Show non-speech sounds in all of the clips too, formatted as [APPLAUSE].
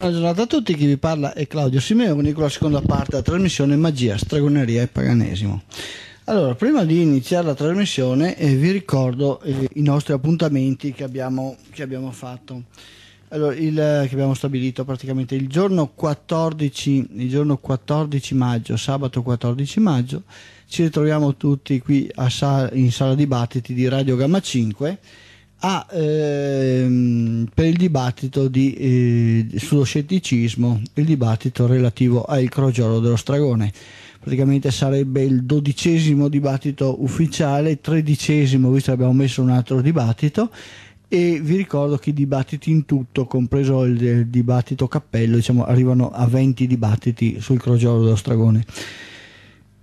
Buongiorno a tutti, chi vi parla è Claudio Simeoni con la seconda parte della trasmissione Magia, Stragoneria e Paganesimo. Allora, prima di iniziare la trasmissione eh, vi ricordo eh, i nostri appuntamenti che abbiamo, che abbiamo fatto. Allora, il, eh, che abbiamo stabilito praticamente il giorno, 14, il giorno 14 maggio, sabato 14 maggio, ci ritroviamo tutti qui sa, in sala dibattiti di Radio Gamma 5 a, ehm, per il dibattito di, eh, sullo scetticismo, il dibattito relativo al crogiolo dello stragone. Praticamente sarebbe il dodicesimo dibattito ufficiale, tredicesimo, visto che abbiamo messo un altro dibattito, e vi ricordo che i dibattiti in tutto, compreso il, il dibattito cappello, diciamo, arrivano a 20 dibattiti sul crogiolo dello stragone.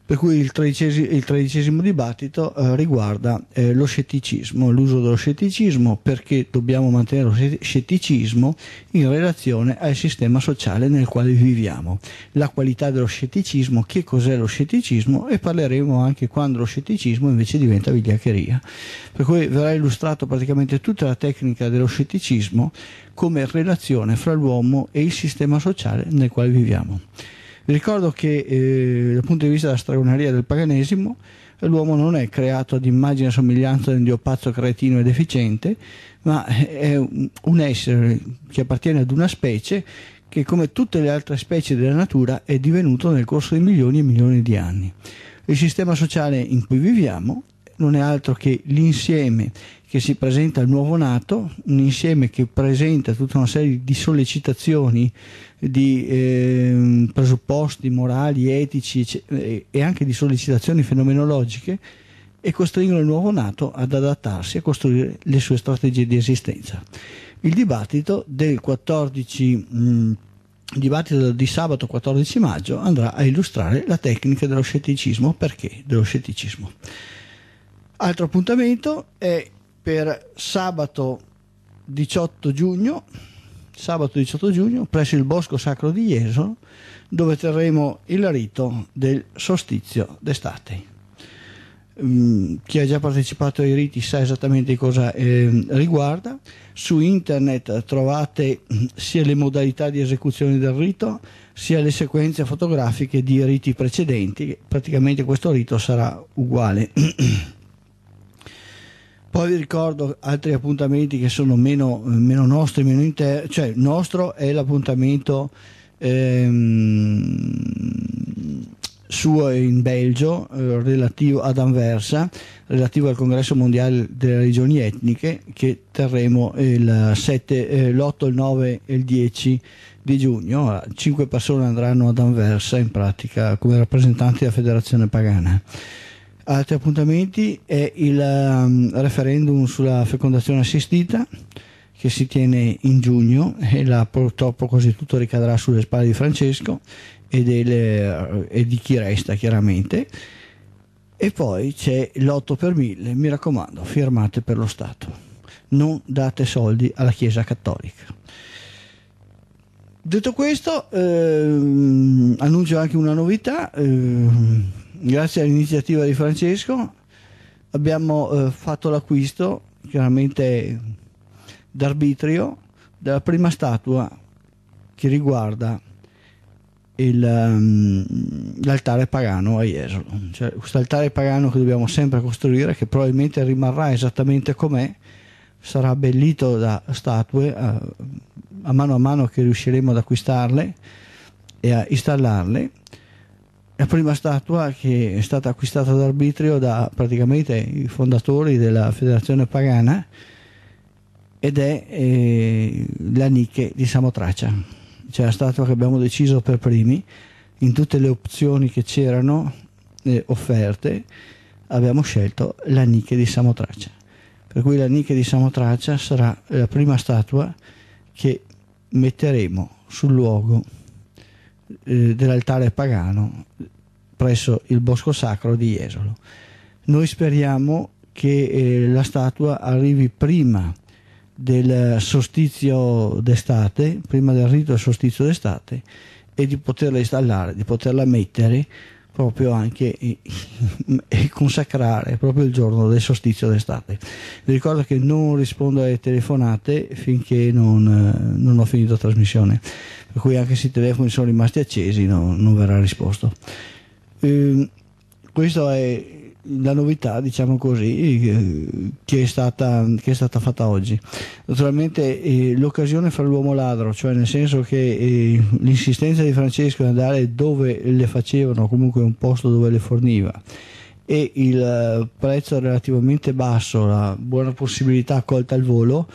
Per cui il, tredicesimo, il tredicesimo dibattito eh, riguarda eh, lo scetticismo, l'uso dello scetticismo, perché dobbiamo mantenere lo scetticismo in relazione al sistema sociale nel quale viviamo. La qualità dello scetticismo, che cos'è lo scetticismo e parleremo anche quando lo scetticismo invece diventa vigliaccheria. Per cui verrà illustrato praticamente tutta la tecnica dello scetticismo come relazione fra l'uomo e il sistema sociale nel quale viviamo. Vi ricordo che eh, dal punto di vista della stragoneria del paganesimo l'uomo non è creato ad immagine e somiglianza di un dio pazzo cretino e deficiente, ma è un essere che appartiene ad una specie che come tutte le altre specie della natura è divenuto nel corso di milioni e milioni di anni. Il sistema sociale in cui viviamo non è altro che l'insieme che si presenta al nuovo nato, un insieme che presenta tutta una serie di sollecitazioni, di eh, presupposti morali, etici e anche di sollecitazioni fenomenologiche e costringono il nuovo nato ad adattarsi e costruire le sue strategie di esistenza. Il dibattito del 14 mh, mm, il dibattito di sabato 14 maggio andrà a illustrare la tecnica dello scetticismo. Perché dello scetticismo? Altro appuntamento è per sabato 18 giugno, sabato 18 giugno presso il Bosco Sacro di Jesolo, dove terremo il rito del sostizio d'estate. Mm, chi ha già partecipato ai riti sa esattamente cosa eh, riguarda. Su internet trovate mm, sia le modalità di esecuzione del rito, sia le sequenze fotografiche di riti precedenti. Praticamente questo rito sarà uguale. [CLEARS THROAT] Poi vi ricordo altri appuntamenti che sono meno, meno nostri, meno interni, cioè nostro è l'appuntamento ehm, suo in Belgio eh, relativo ad Anversa, relativo al congresso mondiale delle regioni etniche che terremo l'8, eh, il 9 e il 10 di giugno. Cinque persone andranno ad Anversa in pratica come rappresentanti della federazione pagana. Altri appuntamenti è il um, referendum sulla fecondazione assistita che si tiene in giugno e là purtroppo quasi tutto ricadrà sulle spalle di Francesco e, delle, eh, e di chi resta chiaramente. E poi c'è l'8 per 1000, mi raccomando, firmate per lo Stato, non date soldi alla Chiesa Cattolica. Detto questo, ehm, annuncio anche una novità. Ehm, grazie all'iniziativa di Francesco abbiamo eh, fatto l'acquisto, chiaramente d'arbitrio, della prima statua che riguarda il, um, l'altare pagano a Jesolo. Cioè, questo altare pagano che dobbiamo sempre costruire, che probabilmente rimarrà esattamente com'è, sarà abbellito da statue a, eh, a mano a mano che riusciremo ad acquistarle e a installarle la prima statua che è stata acquistata d'arbitrio da praticamente i fondatori della federazione pagana ed è eh, la Nike di Samotracia, cioè la statua che abbiamo deciso per primi in tutte le opzioni che c'erano eh, offerte abbiamo scelto la Nike di Samotracia per cui la Nike di Samotracia sarà la prima statua che metteremo sul luogo eh, dell'altare pagano presso il bosco sacro di Jesolo. Noi speriamo che eh, la statua arrivi prima del sostizio d'estate, prima del rito del sostizio d'estate e di poterla installare, di poterla mettere proprio anche e, [LAUGHS] e consacrare proprio il giorno del sostizio d'estate. Vi ricordo che non rispondo alle telefonate finché non, eh, non ho finito la trasmissione per cui anche se i telefoni sono rimasti accesi no, non verrà risposto. Eh, questa è la novità, diciamo così, eh, che è stata, che è stata fatta oggi. Naturalmente eh, l'occasione fra l'uomo ladro, cioè nel senso che eh, l'insistenza di Francesco di andare dove le facevano, comunque un posto dove le forniva, e il eh, prezzo relativamente basso, la buona possibilità accolta al volo,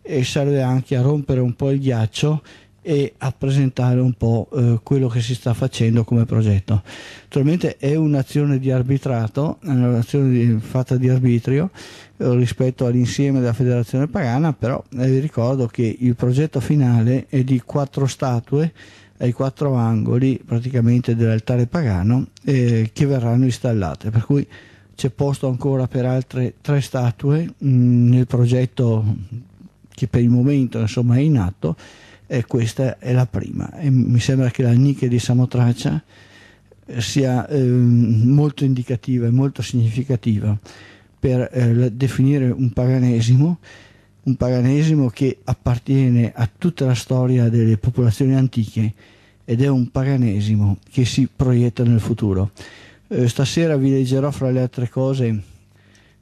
eh, serve anche a rompere un po' il ghiaccio e a presentare un po' eh, quello che si sta facendo come progetto. Naturalmente è un'azione di arbitrato, è un'azione di, fatta di arbitrio eh, rispetto all'insieme della federazione pagana, però eh, vi ricordo che il progetto finale è di quattro statue ai quattro angoli praticamente dell'altare pagano eh, che verranno installate, per cui c'è posto ancora per altre tre statue mh, mm, nel progetto che per il momento insomma, è in atto e questa è la prima e mi sembra che la Nike di Samotracia eh, sia eh, molto indicativa e molto significativa per eh, definire un paganesimo un paganesimo che appartiene a tutta la storia delle popolazioni antiche ed è un paganesimo che si proietta nel futuro. Eh, stasera vi leggerò fra le altre cose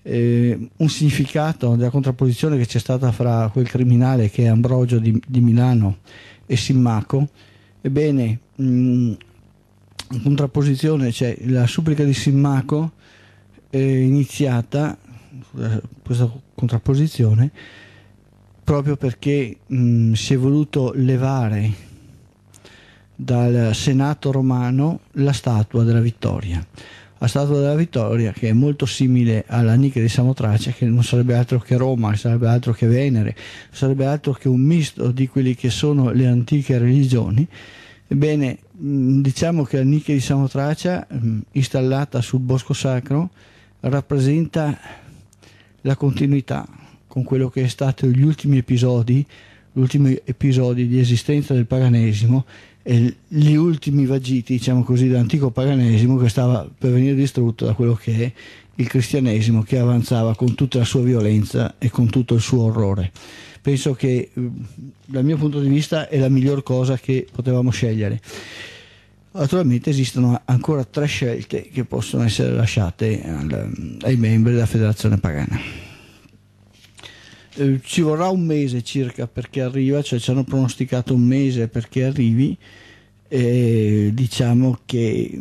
eh, un significato della contrapposizione che c'è stata fra quel criminale che è Ambrogio di, di Milano e Simmaco, ebbene mh, mm, in contrapposizione c'è la supplica di Simmaco eh, iniziata, eh, questa contrapposizione, proprio perché mh, mm, si è voluto levare dal Senato romano la statua della vittoria la statua della vittoria che è molto simile alla nicchia di Samotracia che non sarebbe altro che Roma, sarebbe altro che Venere, sarebbe altro che un misto di quelli che sono le antiche religioni. Ebbene, diciamo che la nicchia di Samotracia installata sul bosco sacro rappresenta la continuità con quello che è stato gli ultimi episodi, gli ultimi episodi di esistenza del paganesimo gli ultimi vagiti, diciamo così, dell'antico paganesimo che stava per venire distrutto da quello che è il cristianesimo che avanzava con tutta la sua violenza e con tutto il suo orrore. Penso che dal mio punto di vista è la miglior cosa che potevamo scegliere. Naturalmente esistono ancora tre scelte che possono essere lasciate ai membri della Federazione Pagana. Eh, ci vorrà un mese circa perché arriva, cioè ci hanno pronosticato un mese perché arrivi. E diciamo che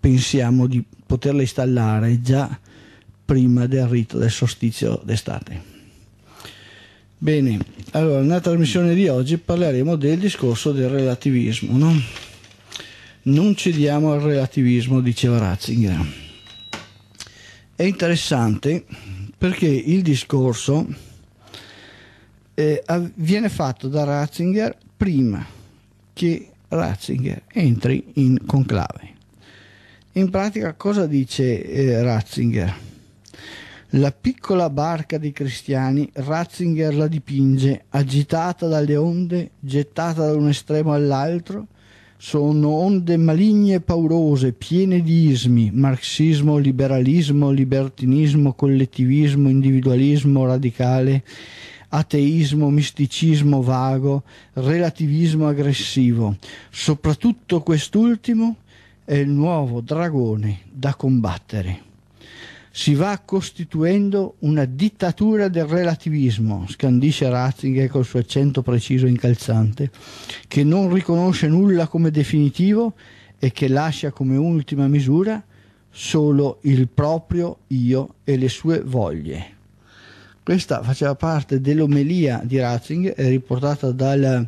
pensiamo di poterla installare già prima del rito del solstizio d'estate. Bene, allora nella trasmissione di oggi parleremo del discorso del relativismo. No? Non cediamo al relativismo, diceva Ratzinger. È interessante perché il discorso eh, viene fatto da Ratzinger prima che Ratzinger entri in conclave. In pratica cosa dice eh, Ratzinger? La piccola barca dei cristiani Ratzinger la dipinge agitata dalle onde, gettata da un estremo all'altro, sono onde maligne e paurose, piene di ismi, marxismo, liberalismo, libertinismo, collettivismo, individualismo radicale ateismo, misticismo vago, relativismo aggressivo. Soprattutto quest'ultimo è il nuovo dragone da combattere. Si va costituendo una dittatura del relativismo, scandisce Ratzinger col suo accento preciso e incalzante, che non riconosce nulla come definitivo e che lascia come ultima misura solo il proprio io e le sue voglie. Questa faceva parte dell'omelia di Ratzinger, eh, riportata dal,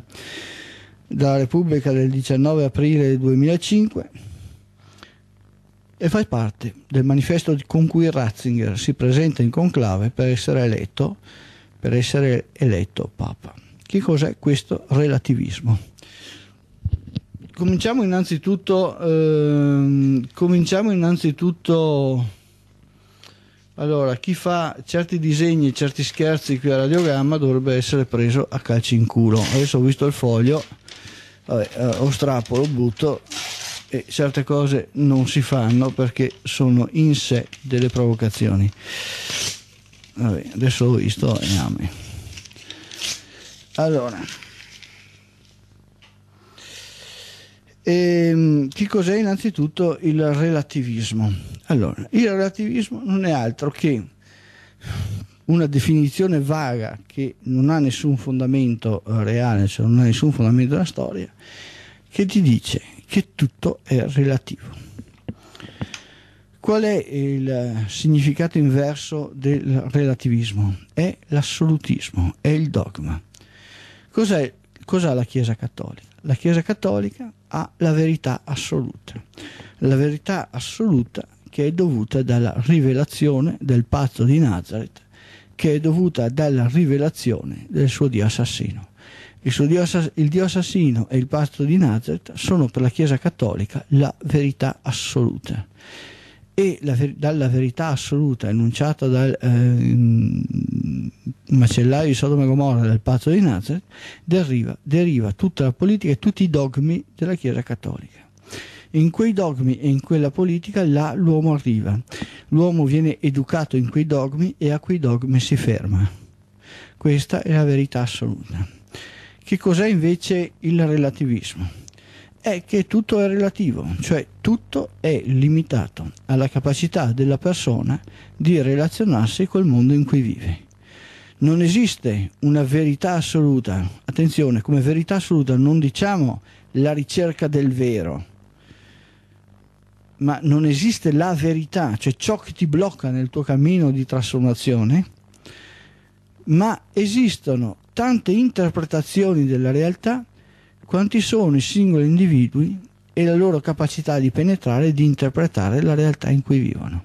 dalla Repubblica del 19 aprile 2005 e fa parte del manifesto con cui Ratzinger si presenta in conclave per essere eletto, per essere eletto Papa. Che cos'è questo relativismo? Cominciamo innanzitutto, ehm, cominciamo innanzitutto allora, chi fa certi disegni, certi scherzi qui a Radiogamma dovrebbe essere preso a calci in culo. Adesso ho visto il foglio, vabbè, eh, lo strappo, lo butto e certe cose non si fanno perché sono in sé delle provocazioni. Vabbè, adesso ho visto e Allora. E, ehm, che cos'è innanzitutto il relativismo? Allora, il relativismo non è altro che una definizione vaga che non ha nessun fondamento eh, reale, cioè non ha nessun fondamento della storia, che ti dice che tutto è relativo. Qual è il significato inverso del relativismo? È l'assolutismo, è il dogma. Cos'è, cos'ha la Chiesa Cattolica? La Chiesa Cattolica alla verità assoluta. La verità assoluta che è dovuta dalla rivelazione del patto di Nazareth, che è dovuta dalla rivelazione del suo Dio assassino. Il dio, il, dio, assassino e il patto di Nazareth sono per la Chiesa Cattolica la verità assoluta e la, dalla verità assoluta enunciata dal eh, mm, macellaio di Sodoma e Gomorra del patto di Nazareth deriva, deriva tutta la politica e tutti i dogmi della Chiesa Cattolica in quei dogmi e in quella politica là l'uomo arriva. L'uomo viene educato in quei dogmi e a quei dogmi si ferma. Questa è la verità assoluta. Che cos'è invece il relativismo? è che tutto è relativo, cioè tutto è limitato alla capacità della persona di relazionarsi col mondo in cui vive. Non esiste una verità assoluta, attenzione, come verità assoluta non diciamo la ricerca del vero, ma non esiste la verità, cioè ciò che ti blocca nel tuo cammino di trasformazione, ma esistono tante interpretazioni della realtà quanti sono i singoli individui e la loro capacità di penetrare e di interpretare la realtà in cui vivono.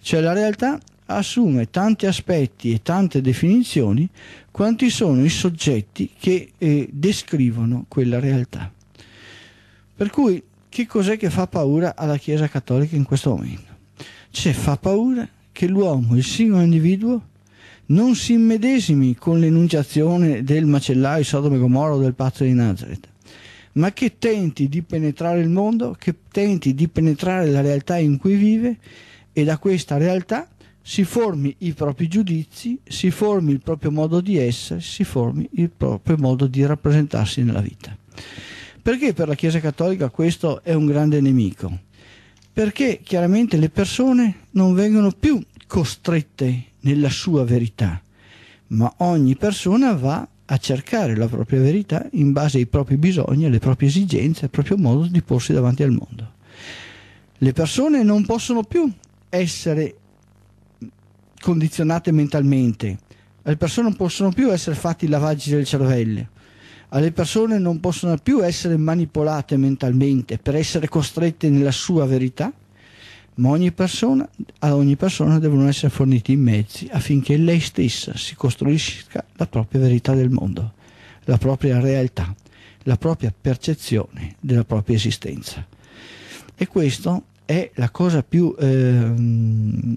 Cioè la realtà assume tanti aspetti e tante definizioni quanti sono i soggetti che eh, descrivono quella realtà. Per cui che cos'è che fa paura alla Chiesa Cattolica in questo momento? Cioè fa paura che l'uomo, il singolo individuo, non si immedesimi con l'enunciazione del macellaio Sodome Gomorra o del pazzo di Nazareth ma che tenti di penetrare il mondo, che tenti di penetrare la realtà in cui vive e da questa realtà si formi i propri giudizi, si formi il proprio modo di essere, si formi il proprio modo di rappresentarsi nella vita. Perché per la Chiesa Cattolica questo è un grande nemico? Perché chiaramente le persone non vengono più costrette nella sua verità, ma ogni persona va a cercare la propria verità in base ai propri bisogni, alle proprie esigenze, al proprio modo di porsi davanti al mondo. Le persone non possono più essere condizionate mentalmente, le persone non possono più essere fatti lavaggi del cervello, alle persone non possono più essere manipolate mentalmente per essere costrette nella sua verità ma ogni persona, a ogni persona devono essere forniti i mezzi affinché lei stessa si costruisca la propria verità del mondo, la propria realtà, la propria percezione della propria esistenza. E questa è la cosa più eh,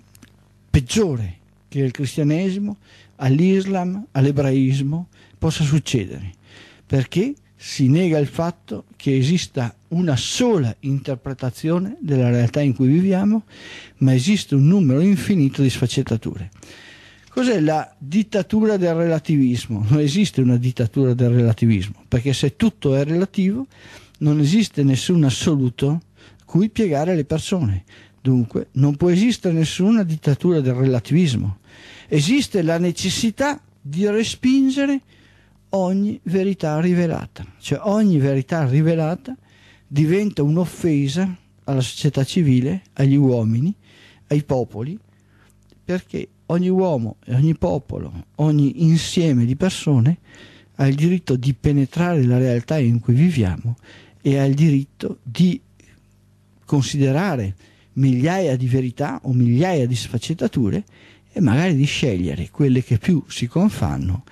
peggiore che al cristianesimo all'Islam, all'ebraismo possa succedere, perché si nega il fatto che esista una sola interpretazione della realtà in cui viviamo, ma esiste un numero infinito di sfaccettature. Cos'è la dittatura del relativismo? Non esiste una dittatura del relativismo, perché se tutto è relativo non esiste nessun assoluto cui piegare le persone. Dunque non può esistere nessuna dittatura del relativismo. Esiste la necessità di respingere ogni verità rivelata, cioè ogni verità rivelata diventa un'offesa alla società civile, agli uomini, ai popoli, perché ogni uomo e ogni popolo, ogni insieme di persone ha il diritto di penetrare la realtà in cui viviamo e ha il diritto di considerare migliaia di verità o migliaia di sfaccettature e magari di scegliere quelle che più si confanno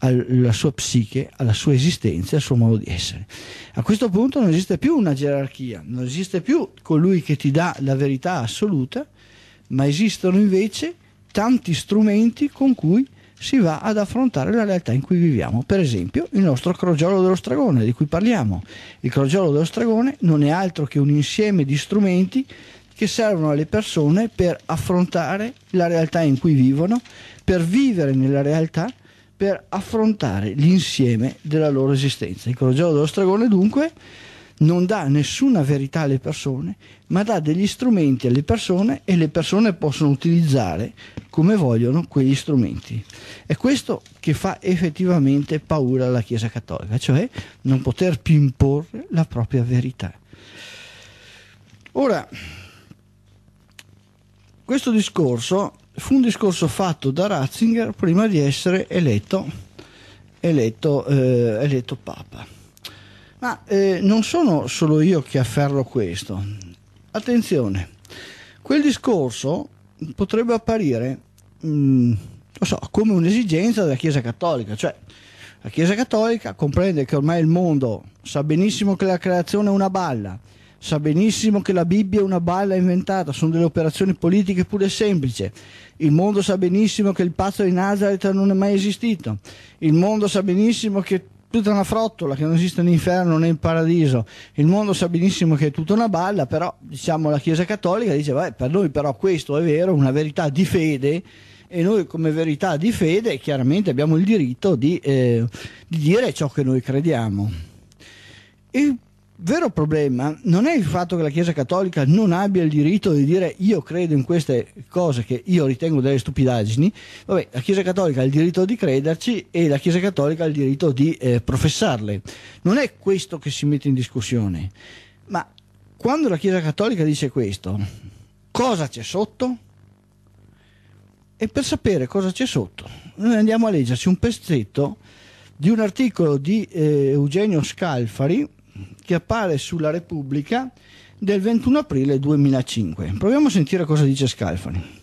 alla sua psiche, alla sua esistenza, al suo modo di essere. A questo punto non esiste più una gerarchia, non esiste più colui che ti dà la verità assoluta, ma esistono invece tanti strumenti con cui si va ad affrontare la realtà in cui viviamo. Per esempio il nostro crogiolo dello stragone di cui parliamo. Il crogiolo dello stragone non è altro che un insieme di strumenti che servono alle persone per affrontare la realtà in cui vivono, per vivere nella realtà per affrontare l'insieme della loro esistenza. Il Coraggiolo ecco, dello Stragone dunque non dà nessuna verità alle persone, ma dà degli strumenti alle persone e le persone possono utilizzare come vogliono quegli strumenti. È questo che fa effettivamente paura alla Chiesa Cattolica, cioè non poter più imporre la propria verità. Ora, questo discorso fu un discorso fatto da Ratzinger prima di essere eletto, eletto, eh, eletto Papa. Ma eh, non sono solo io che afferro questo. Attenzione, quel discorso potrebbe apparire mh, mm, so, come un'esigenza della Chiesa Cattolica, cioè la Chiesa Cattolica comprende che ormai il mondo sa benissimo che la creazione è una balla, sa benissimo che la Bibbia è una balla inventata, sono delle operazioni politiche pure semplici. Il mondo sa benissimo che il pazzo di Nazareth non è mai esistito. Il mondo sa benissimo che è tutta una frottola, che non esiste né inferno né in paradiso. Il mondo sa benissimo che è tutta una balla, però diciamo la Chiesa Cattolica dice, beh, per noi però questo è vero, una verità di fede e noi come verità di fede chiaramente abbiamo il diritto di, eh, di dire ciò che noi crediamo. E vero problema non è il fatto che la Chiesa Cattolica non abbia il diritto di dire io credo in queste cose che io ritengo delle stupidaggini, Vabbè, la Chiesa Cattolica ha il diritto di crederci e la Chiesa Cattolica ha il diritto di eh, professarle. Non è questo che si mette in discussione, ma quando la Chiesa Cattolica dice questo, cosa c'è sotto? E per sapere cosa c'è sotto, noi andiamo a leggerci un pezzetto di un articolo di eh, Eugenio Scalfari che appare sulla Repubblica del 21 aprile 2005. Proviamo a sentire cosa dice Scalfani.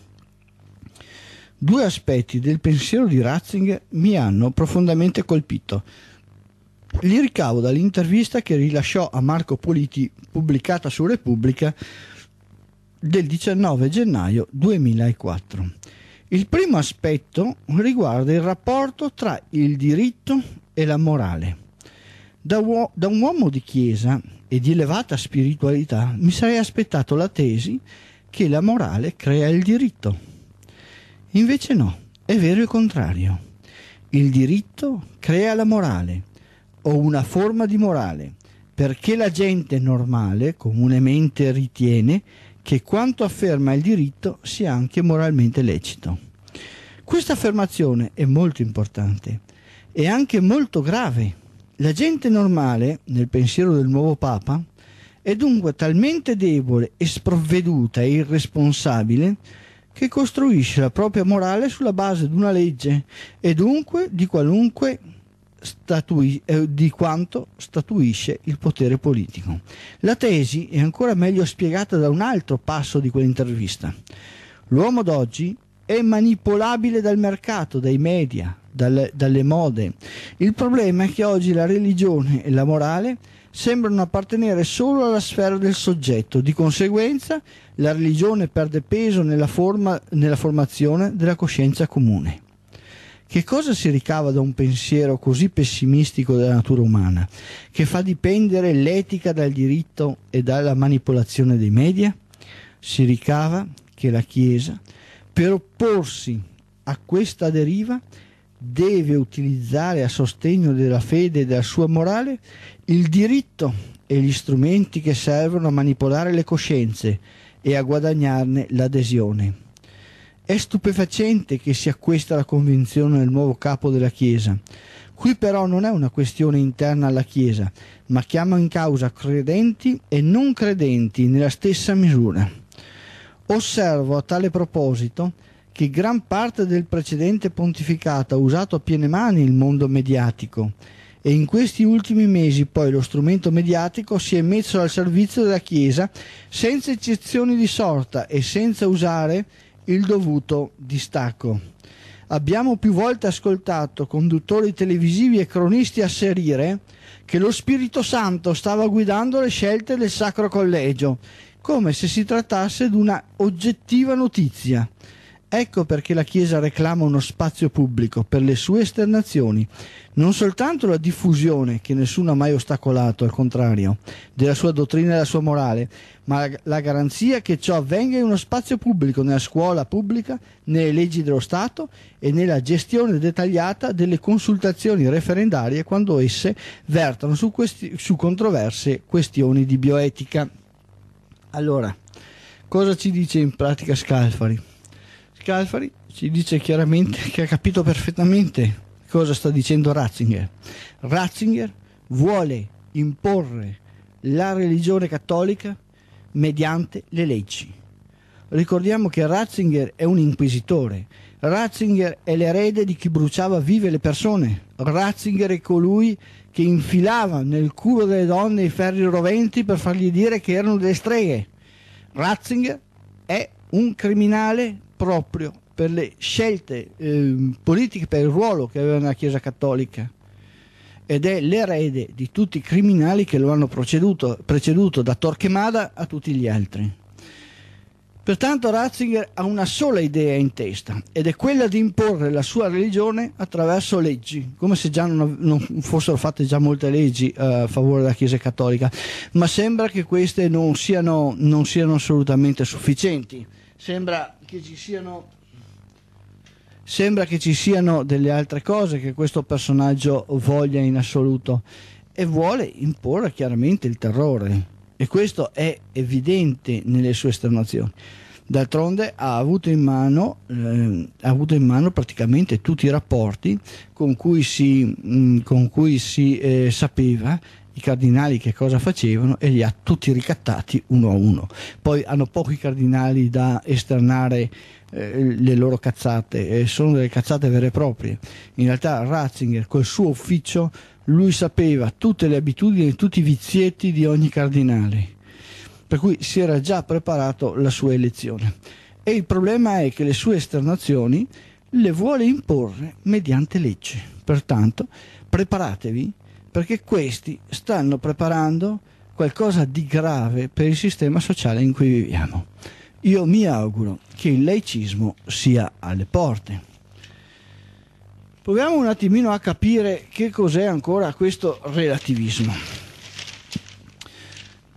Due aspetti del pensiero di Ratzinger mi hanno profondamente colpito. Li ricavo dall'intervista che rilasciò a Marco Politi, pubblicata su Repubblica, del 19 gennaio 2004. Il primo aspetto riguarda il rapporto tra il diritto e la morale. Da, uo- da un uomo di chiesa e di elevata spiritualità mi sarei aspettato la tesi che la morale crea il diritto. Invece no, è vero il contrario. Il diritto crea la morale o una forma di morale, perché la gente normale comunemente ritiene che quanto afferma il diritto sia anche moralmente lecito. Questa affermazione è molto importante e anche molto grave la gente normale, nel pensiero del nuovo Papa, è dunque talmente debole e sprovveduta e irresponsabile che costruisce la propria morale sulla base di una legge e dunque di qualunque Statui, eh, di quanto statuisce il potere politico. La tesi è ancora meglio spiegata da un altro passo di quell'intervista. L'uomo d'oggi è manipolabile dal mercato, dai media, dalle, dalle mode. Il problema è che oggi la religione e la morale sembrano appartenere solo alla sfera del soggetto, di conseguenza la religione perde peso nella, forma, nella formazione della coscienza comune. Che cosa si ricava da un pensiero così pessimistico della natura umana, che fa dipendere l'etica dal diritto e dalla manipolazione dei media? Si ricava che la Chiesa, per opporsi a questa deriva, deve utilizzare a sostegno della fede e della sua morale il diritto e gli strumenti che servono a manipolare le coscienze e a guadagnarne l'adesione. È stupefacente che sia questa la convinzione del nuovo capo della Chiesa. Qui però non è una questione interna alla Chiesa, ma chiama in causa credenti e non credenti nella stessa misura. Osservo a tale proposito che gran parte del precedente pontificato ha usato a piene mani il mondo mediatico e in questi ultimi mesi poi lo strumento mediatico si è messo al servizio della Chiesa senza eccezioni di sorta e senza usare il dovuto distacco. Abbiamo più volte ascoltato conduttori televisivi e cronisti asserire che lo Spirito Santo stava guidando le scelte del Sacro Collegio, come se si trattasse di una oggettiva notizia Ecco perché la Chiesa reclama uno spazio pubblico per le sue esternazioni, non soltanto la diffusione, che nessuno ha mai ostacolato, al contrario, della sua dottrina e della sua morale, ma la garanzia che ciò avvenga in uno spazio pubblico, nella scuola pubblica, nelle leggi dello Stato e nella gestione dettagliata delle consultazioni referendarie quando esse vertono su, questi, su controverse questioni di bioetica. Allora, cosa ci dice in pratica Scalfari? Scalfari ci dice chiaramente che ha capito perfettamente cosa sta dicendo Ratzinger. Ratzinger vuole imporre la religione cattolica mediante le leggi. Ricordiamo che Ratzinger è un inquisitore. Ratzinger è l'erede di chi bruciava vive le persone. Ratzinger è colui che infilava nel culo delle donne i ferri roventi per fargli dire che erano delle streghe. Ratzinger è un criminale proprio per le scelte eh, politiche, per il ruolo che aveva nella Chiesa Cattolica ed è l'erede di tutti i criminali che lo hanno preceduto, preceduto da Torquemada a tutti gli altri. Pertanto Ratzinger ha una sola idea in testa ed è quella di imporre la sua religione attraverso leggi, come se già non, non fossero fatte già molte leggi eh, a favore della Chiesa Cattolica, ma sembra che queste non siano, non siano assolutamente sufficienti. Sembra che ci siano sembra che ci siano delle altre cose che questo personaggio voglia in assoluto e vuole imporre chiaramente il terrore e questo è evidente nelle sue esternazioni. D'altronde ha avuto, in mano, eh, ha avuto in mano praticamente tutti i rapporti con cui si, mh, mm, con cui si eh, sapeva i cardinali che cosa facevano e li ha tutti ricattati uno a uno. Poi hanno pochi cardinali da esternare eh, le loro cazzate, eh, sono delle cazzate vere e proprie. In realtà Ratzinger col suo ufficio lui sapeva tutte le abitudini tutti i vizietti di ogni cardinale, per cui si era già preparato la sua elezione. E il problema è che le sue esternazioni le vuole imporre mediante legge. Pertanto, preparatevi perché questi stanno preparando qualcosa di grave per il sistema sociale in cui viviamo. Io mi auguro che il laicismo sia alle porte. Proviamo un attimino a capire che cos'è ancora questo relativismo.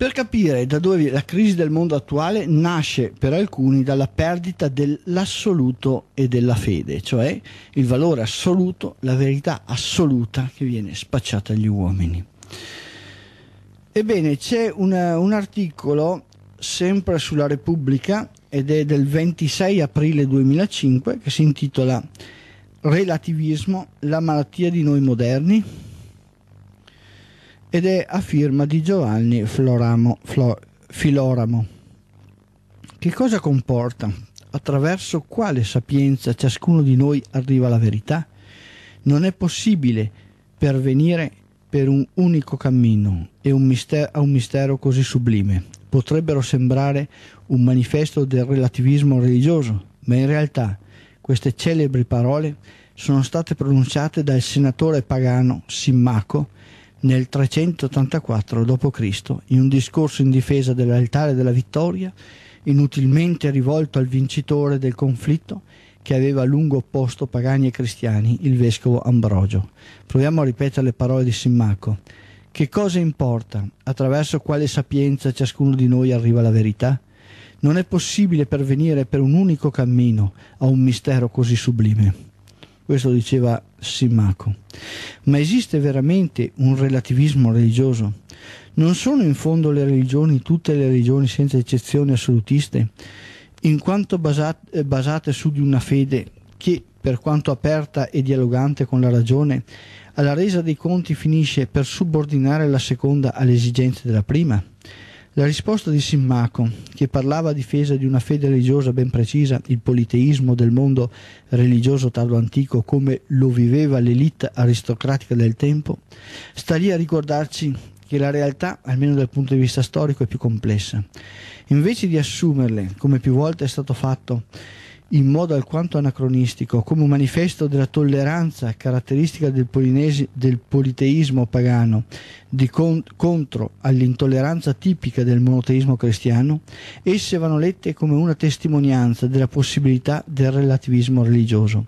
Per capire da dove la crisi del mondo attuale nasce per alcuni dalla perdita dell'assoluto e della fede, cioè il valore assoluto, la verità assoluta che viene spacciata agli uomini. Ebbene, c'è una, un articolo sempre sulla Repubblica ed è del 26 aprile 2005 che si intitola Relativismo, la malattia di noi moderni ed è a firma di Giovanni Floramo, Flo, Filoramo. Che cosa comporta? Attraverso quale sapienza ciascuno di noi arriva alla verità? Non è possibile pervenire per un unico cammino e un mistero, a un mistero così sublime. Potrebbero sembrare un manifesto del relativismo religioso, ma in realtà queste celebri parole sono state pronunciate dal senatore pagano Simmaco nel 384 d.C., in un discorso in difesa dell'altare della vittoria, inutilmente rivolto al vincitore del conflitto che aveva a lungo opposto pagani e cristiani, il vescovo Ambrogio. Proviamo a ripetere le parole di Simmaco. Che cosa importa attraverso quale sapienza ciascuno di noi arriva alla verità? Non è possibile pervenire per un unico cammino a un mistero così sublime. Questo diceva Simaco. Ma esiste veramente un relativismo religioso? Non sono in fondo le religioni, tutte le religioni senza eccezioni assolutiste, in quanto basate, eh, basate su di una fede che, per quanto aperta e dialogante con la ragione, alla resa dei conti finisce per subordinare la seconda alle esigenze della prima? La risposta di Simmaco, che parlava a difesa di una fede religiosa ben precisa, il politeismo del mondo religioso tardo antico come lo viveva l'elite aristocratica del tempo, sta lì a ricordarci che la realtà, almeno dal punto di vista storico, è più complessa. Invece di assumerle, come più volte è stato fatto, in modo alquanto anacronistico, come un manifesto della tolleranza caratteristica del, del politeismo pagano, di con contro all'intolleranza tipica del monoteismo cristiano, esse vanno lette come una testimonianza della possibilità del relativismo religioso.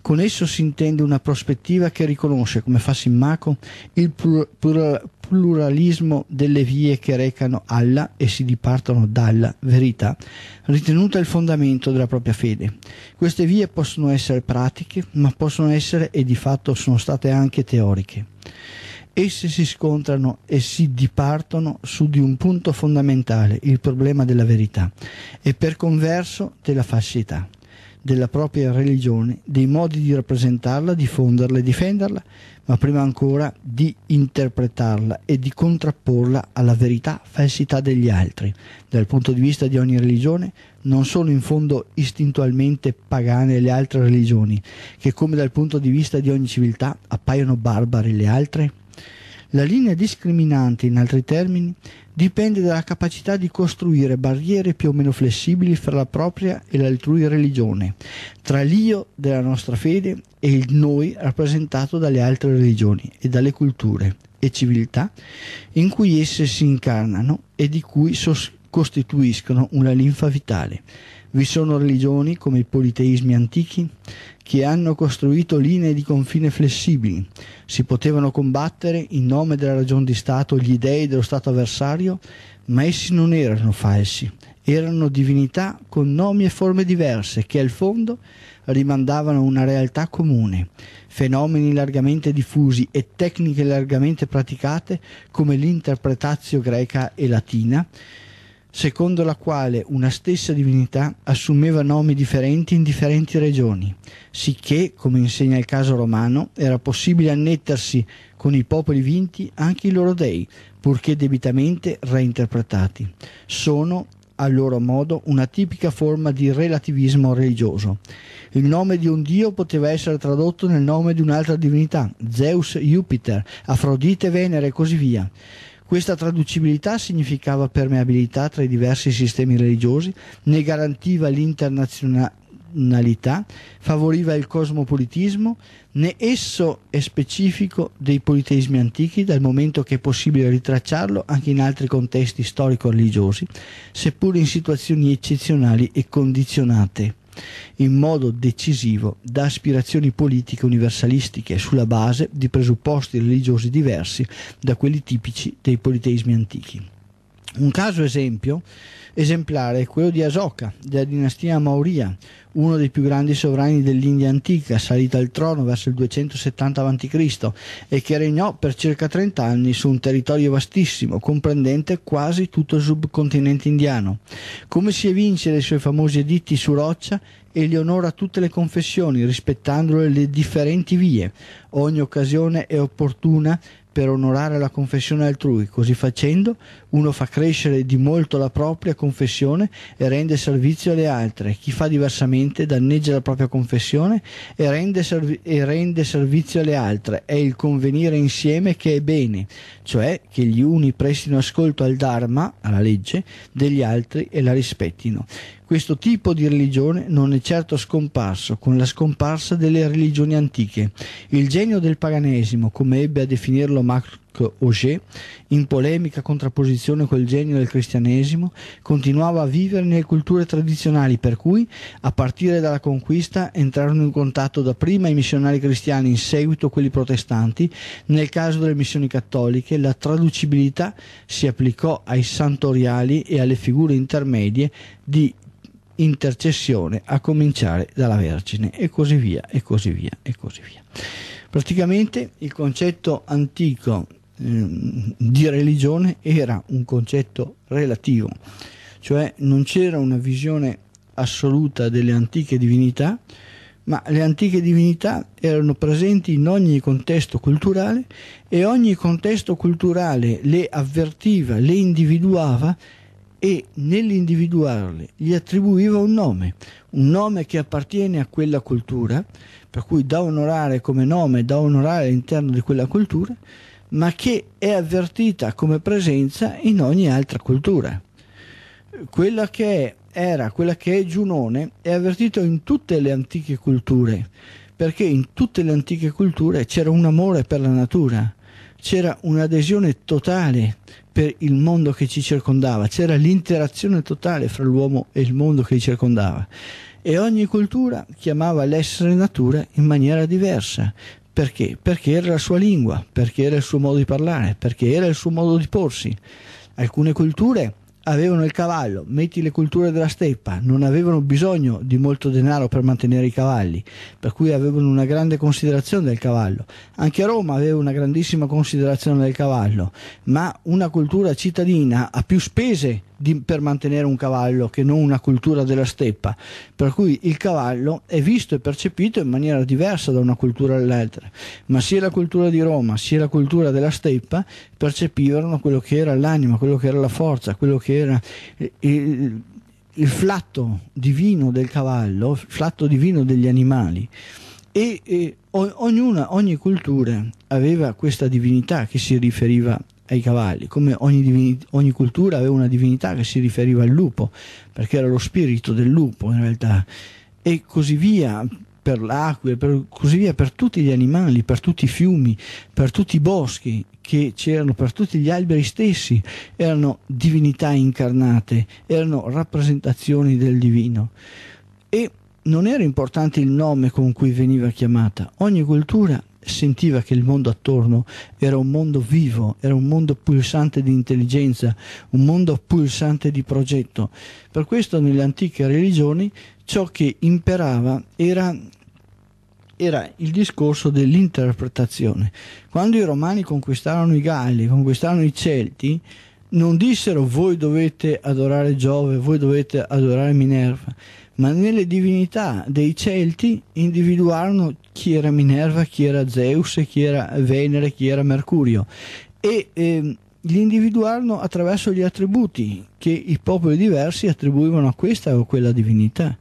Con esso si intende una prospettiva che riconosce come fa Simmaco, il plur, plur pluralismo delle vie che recano alla e si dipartono dalla verità, ritenuta il fondamento della propria fede. Queste vie possono essere pratiche, ma possono essere e di fatto sono state anche teoriche. Esse si scontrano e si dipartono su di un punto fondamentale, il problema della verità, e per converso della falsità della propria religione, dei modi di rappresentarla, diffonderla e difenderla, ma prima ancora di interpretarla e di contrapporla alla verità falsità degli altri, dal punto di vista di ogni religione, non sono in fondo istintualmente pagane le altre religioni, che come dal punto di vista di ogni civiltà appaiono barbare le altre? La linea discriminante, in altri termini, dipende dalla capacità di costruire barriere più o meno flessibili fra la propria e l'altrui religione, tra l'io della nostra fede e il noi rappresentato dalle altre religioni e dalle culture e civiltà in cui esse si incarnano e di cui sos- costituiscono una linfa vitale. Vi sono religioni come i politeismi antichi che hanno costruito linee di confine flessibili. Si potevano combattere in nome della ragion di Stato gli dei dello Stato avversario, ma essi non erano falsi, erano divinità con nomi e forme diverse che al fondo rimandavano una realtà comune, fenomeni largamente diffusi e tecniche largamente praticate come l'interpretazio greca e latina, secondo la quale una stessa divinità assumeva nomi differenti in differenti regioni, sicché, come insegna il caso romano, era possibile annettersi con i popoli vinti anche i loro dei, purché debitamente reinterpretati. Sono a loro modo una tipica forma di relativismo religioso. Il nome di un dio poteva essere tradotto nel nome di un'altra divinità, Zeus, Jupiter, Afrodite, Venere e così via. Questa traducibilità significava permeabilità tra i diversi sistemi religiosi, ne garantiva l'internazionalità, favoriva il cosmopolitismo, né esso è specifico dei politeismi antichi, dal momento che è possibile ritracciarlo anche in altri contesti storico-religiosi, seppur in situazioni eccezionali e condizionate in modo decisivo da aspirazioni politiche universalistiche sulla base di presupposti religiosi diversi da quelli tipici dei politeismi antichi. Un caso esempio esemplare è quello di Asoka, della dinastia Maurya, uno dei più grandi sovrani dell'India antica, salito al trono verso il 270 a.C. e che regnò per circa 30 anni su un territorio vastissimo, comprendente quasi tutto il subcontinente indiano. Come si evince dai suoi famosi editti su roccia, egli onora tutte le confessioni, rispettandole le differenti vie. Ogni occasione è opportuna per onorare la confessione altrui. Così facendo, uno fa crescere di molto la propria confessione e rende servizio alle altre. Chi fa diversamente danneggia la propria confessione e rende, servi- e rende servizio alle altre. È il convenire insieme che è bene, cioè che gli uni prestino ascolto al Dharma, alla legge, degli altri e la rispettino. Questo tipo di religione non è certo scomparso con la scomparsa delle religioni antiche. Il genio del paganesimo, come ebbe a definirlo Marc Auger, in polemica contrapposizione col genio del cristianesimo, continuava a vivere nelle culture tradizionali per cui, a partire dalla conquista, entrarono in contatto dapprima i missionari cristiani, in seguito quelli protestanti. Nel caso delle missioni cattoliche, la traducibilità si applicò ai santoriali e alle figure intermedie di intercessione a cominciare dalla Vergine e così via e così via e così via. Praticamente il concetto antico ehm, di religione era un concetto relativo, cioè non c'era una visione assoluta delle antiche divinità, ma le antiche divinità erano presenti in ogni contesto culturale e ogni contesto culturale le avvertiva, le individuava e nell'individuarle gli attribuiva un nome, un nome che appartiene a quella cultura, per cui da onorare come nome, da onorare all'interno di quella cultura, ma che è avvertita come presenza in ogni altra cultura. Quella che era, quella che è Giunone, è avvertita in tutte le antiche culture, perché in tutte le antiche culture c'era un amore per la natura, c'era un'adesione totale per il mondo che ci circondava, c'era l'interazione totale fra l'uomo e il mondo che ci circondava e ogni cultura chiamava l'essere natura in maniera diversa. Perché? Perché era la sua lingua, perché era il suo modo di parlare, perché era il suo modo di porsi. Alcune culture avevano il cavallo, metti le culture della steppa, non avevano bisogno di molto denaro per mantenere i cavalli, per cui avevano una grande considerazione del cavallo. Anche Roma aveva una grandissima considerazione del cavallo, ma una cultura cittadina a più spese di, per mantenere un cavallo che non una cultura della steppa, per cui il cavallo è visto e percepito in maniera diversa da una cultura all'altra, ma sia la cultura di Roma sia la cultura della steppa percepivano quello che era l'anima, quello che era la forza, quello che era il, il flatto divino del cavallo, il flatto divino degli animali e, e ognuna, ogni cultura aveva questa divinità che si riferiva ai cavalli, come ogni, divinità, ogni, cultura aveva una divinità che si riferiva al lupo, perché era lo spirito del lupo in realtà, e così via per l'acqua, per così via, per tutti gli animali, per tutti i fiumi, per tutti i boschi che c'erano, per tutti gli alberi stessi, erano divinità incarnate, erano rappresentazioni del divino. E non era importante il nome con cui veniva chiamata, ogni cultura sentiva che il mondo attorno era un mondo vivo, era un mondo pulsante di intelligenza, un mondo pulsante di progetto. Per questo nelle antiche religioni ciò che imperava era, era il discorso dell'interpretazione. Quando i romani conquistarono i Galli, conquistarono i Celti, non dissero voi dovete adorare Giove, voi dovete adorare Minerva ma nelle divinità dei Celti individuarono chi era Minerva, chi era Zeus, chi era Venere, chi era Mercurio e eh, li individuarono attraverso gli attributi che i popoli diversi attribuivano a questa o quella divinità.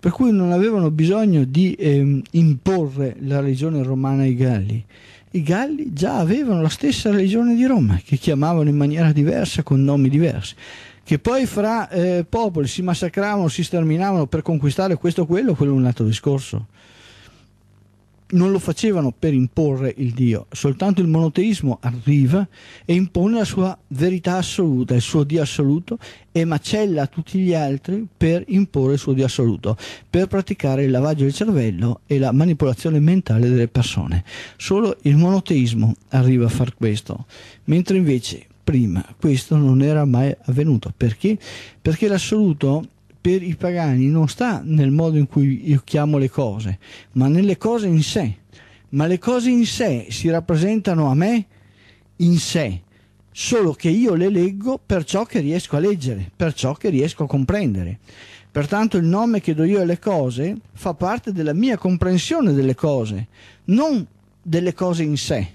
Per cui non avevano bisogno di eh, imporre la religione romana ai Galli. I Galli già avevano la stessa religione di Roma, che chiamavano in maniera diversa, con nomi diversi che poi fra eh, popoli si massacravano, si sterminavano per conquistare questo o quello, quello è un altro discorso. Non lo facevano per imporre il Dio, soltanto il monoteismo arriva e impone la sua verità assoluta, il suo Dio assoluto e macella tutti gli altri per imporre il suo Dio assoluto, per praticare il lavaggio del cervello e la manipolazione mentale delle persone. Solo il monoteismo arriva a far questo, mentre invece prima questo non era mai avvenuto. Perché? Perché l'assoluto per i pagani non sta nel modo in cui io chiamo le cose, ma nelle cose in sé. Ma le cose in sé si rappresentano a me in sé, solo che io le leggo per ciò che riesco a leggere, per ciò che riesco a comprendere. Pertanto il nome che do io alle cose fa parte della mia comprensione delle cose, non delle cose in sé.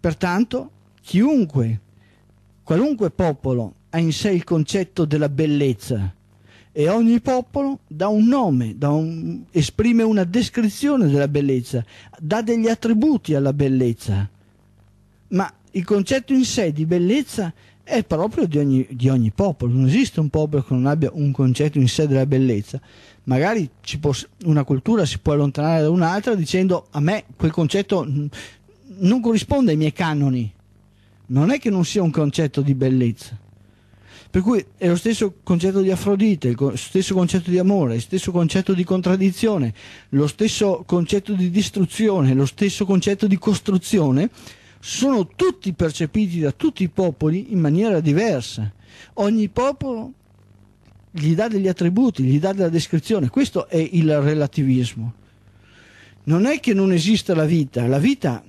Pertanto chiunque Qualunque popolo ha in sé il concetto della bellezza e ogni popolo dà un nome, dà un, esprime una descrizione della bellezza, dà degli attributi alla bellezza. Ma il concetto in sé di bellezza è proprio di ogni, di ogni, popolo, non esiste un popolo che non abbia un concetto in sé della bellezza. Magari può, una cultura si può allontanare da un'altra dicendo a me quel concetto non corrisponde ai miei canoni, non è che non sia un concetto di bellezza. Per cui è lo stesso concetto di Afrodite, lo stesso concetto di amore, lo stesso concetto di contraddizione, lo stesso concetto di distruzione, lo stesso concetto di costruzione, sono tutti percepiti da tutti i popoli in maniera diversa. Ogni popolo gli dà degli attributi, gli dà della descrizione, questo è il relativismo. Non è che non esista la vita, la vita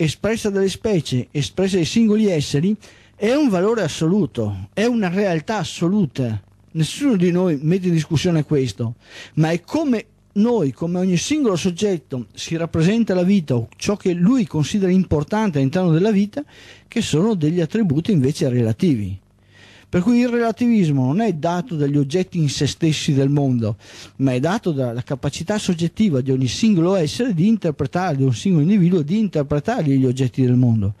espressa dalle specie, espressa dai singoli esseri, è un valore assoluto, è una realtà assoluta. Nessuno di noi mette in discussione questo, ma è come noi, come ogni singolo soggetto, si rappresenta la vita o ciò che lui considera importante all'interno della vita, che sono degli attributi invece relativi. Per cui il relativismo non è dato dagli oggetti in se stessi del mondo, ma è dato dalla capacità soggettiva di ogni singolo essere di interpretare, di un singolo individuo, di interpretare gli oggetti del mondo.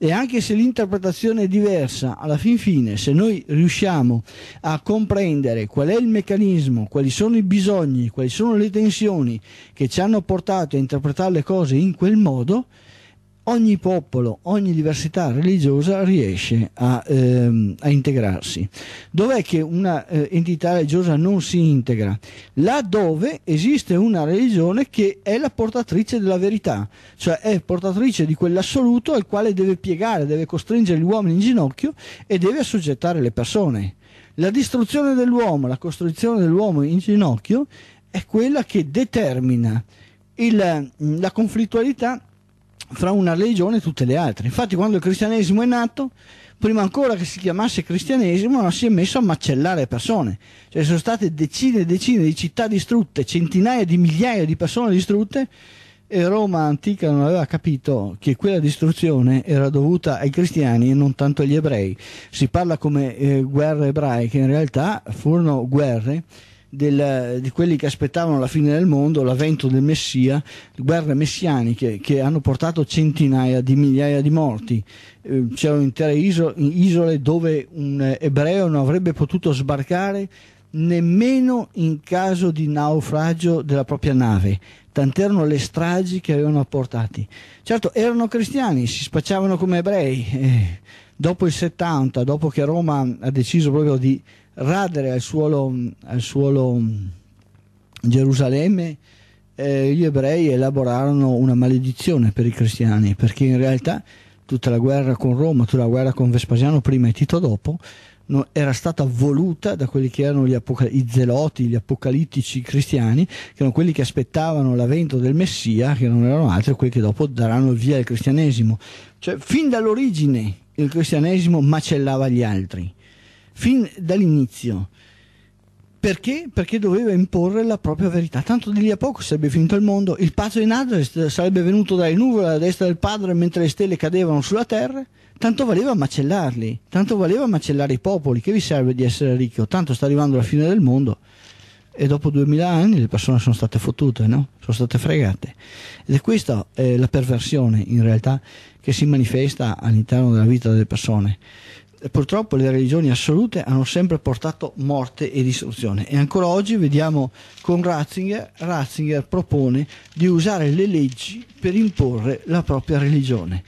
E anche se l'interpretazione è diversa, alla fin fine, se noi riusciamo a comprendere qual è il meccanismo, quali sono i bisogni, quali sono le tensioni che ci hanno portato a interpretare le cose in quel modo, ogni popolo, ogni diversità religiosa riesce a, ehm, a integrarsi. Dov'è che un'entità eh, religiosa non si integra? Laddove esiste una religione che è la portatrice della verità, cioè è portatrice di quell'assoluto al quale deve piegare, deve costringere gli uomini in ginocchio e deve assoggettare le persone. La distruzione dell'uomo, la costruzione dell'uomo in ginocchio è quella che determina il, la conflittualità fra una religione e tutte le altre. Infatti quando il cristianesimo è nato, prima ancora che si chiamasse cristianesimo, non si è messo a macellare persone. Cioè sono state decine e decine di città distrutte, centinaia di migliaia di persone distrutte e Roma antica non aveva capito che quella distruzione era dovuta ai cristiani e non tanto agli ebrei. Si parla come eh, guerre ebraiche, in realtà furono guerre del, di quelli che aspettavano la fine del mondo, l'avvento del Messia, guerre messianiche che hanno portato centinaia di migliaia di morti. Eh, c'erano intere iso- isole dove un ebreo non avrebbe potuto sbarcare nemmeno in caso di naufragio della propria nave, tant'erano le stragi che avevano apportati. Certo, erano cristiani, si spacciavano come ebrei. Eh, dopo il 70, dopo che Roma ha deciso proprio di radere al suolo, al suolo Gerusalemme, eh, gli ebrei elaborarono una maledizione per i cristiani, perché in realtà tutta la guerra con Roma, tutta la guerra con Vespasiano prima e Tito dopo, no, era stata voluta da quelli che erano apocal- i zeloti, gli apocalittici cristiani, che erano quelli che aspettavano l'avvento del Messia, che non erano altri, quelli che dopo daranno il via al cristianesimo. Cioè, fin dall'origine il cristianesimo macellava gli altri fin dall'inizio. Perché? Perché doveva imporre la propria verità. Tanto di lì a poco sarebbe finito il mondo. Il pazzo di Nazareth sarebbe venuto dalle nuvole alla destra del padre mentre le stelle cadevano sulla terra. Tanto valeva macellarli, tanto valeva macellare i popoli. Che vi serve di essere ricco? Tanto sta arrivando la fine del mondo e dopo duemila anni le persone sono state fottute, no? sono state fregate. Ed è questa eh, la perversione in realtà che si manifesta all'interno della vita delle persone purtroppo le religioni assolute hanno sempre portato morte e distruzione e ancora oggi vediamo con Ratzinger, Ratzinger propone di usare le leggi per imporre la propria religione